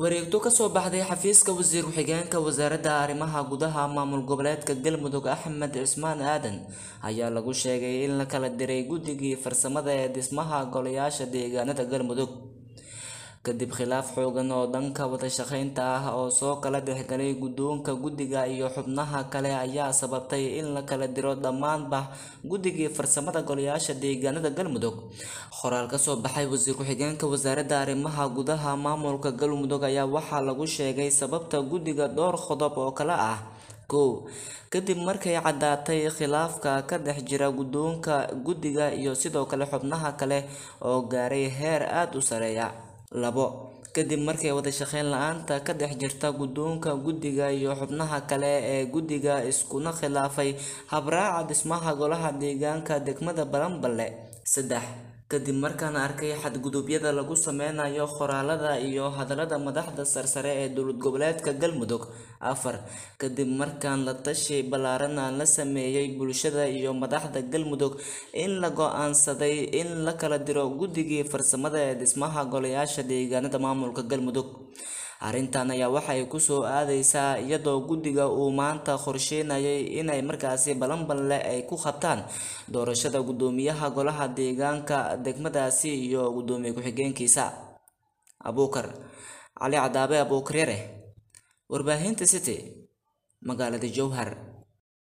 wareegto ka soo baxday xafiiska wasiir ku-xigeenka wasaaradda arrimaha gudaha maamul goboleedka galmudug axmed cismaan aadan ayaa lagu sheegay in la kala diray guddigii farsamada ee dhismaha golayaasha deegaanada galmudug kadib khilaaf xoogan oo dhanka wada shaqaynta ah oo soo kala dhexgalay guddoonka guddiga iyo xubnaha kale ayaa sababtay in la kala diro dhammaanba guddigii farsamada golayaasha deegaanada galmudug qoraal ka soo baxay wasiir ku-xigeenka wasaaradda arrimaha gudaha maamulka galmudug ayaa waxaa lagu sheegay sababta guddiga dhowr qodob oo kale ah kow kadib markay caddaatay khilaafka ka dhex jira guddoonka guddiga iyo sidoo kale xubnaha kale oo gaaray heer aada u sareeya labo kadib markay wada shaqayn la-aanta ka dhex jirta guddoonka guddiga iyo xubnaha kale ee guddiga iskuna khilaafay habraaca dhismaha golaha deegaanka degmada balanballe saddex kadib markaan arkay xadgudubyada lagu sameynayo qoraalada iyo hadallada madaxda sarsare ee dowlad goboleedka galmudug afar kadib markaan la tashi ballaaran aan la sameeyey bulshada iyo madaxda galmudug in la go-aansaday in la kala diro guddigii farsamada ee dhismaha golayaasha deegaanada maamulka galmudug Arrintan ayaa waxay ku soo aadaysaa iyadoo guddiga uu maanta qorsheynayay inay markaasi balanban ay ku qabtaan doorashada guddoomiyaha golaha deegaanka degmadaasi iyo guddoomiye ku-xigeenkiisa abuukar cali cadaabe abuukareere warbaahinta city magaalada jowhar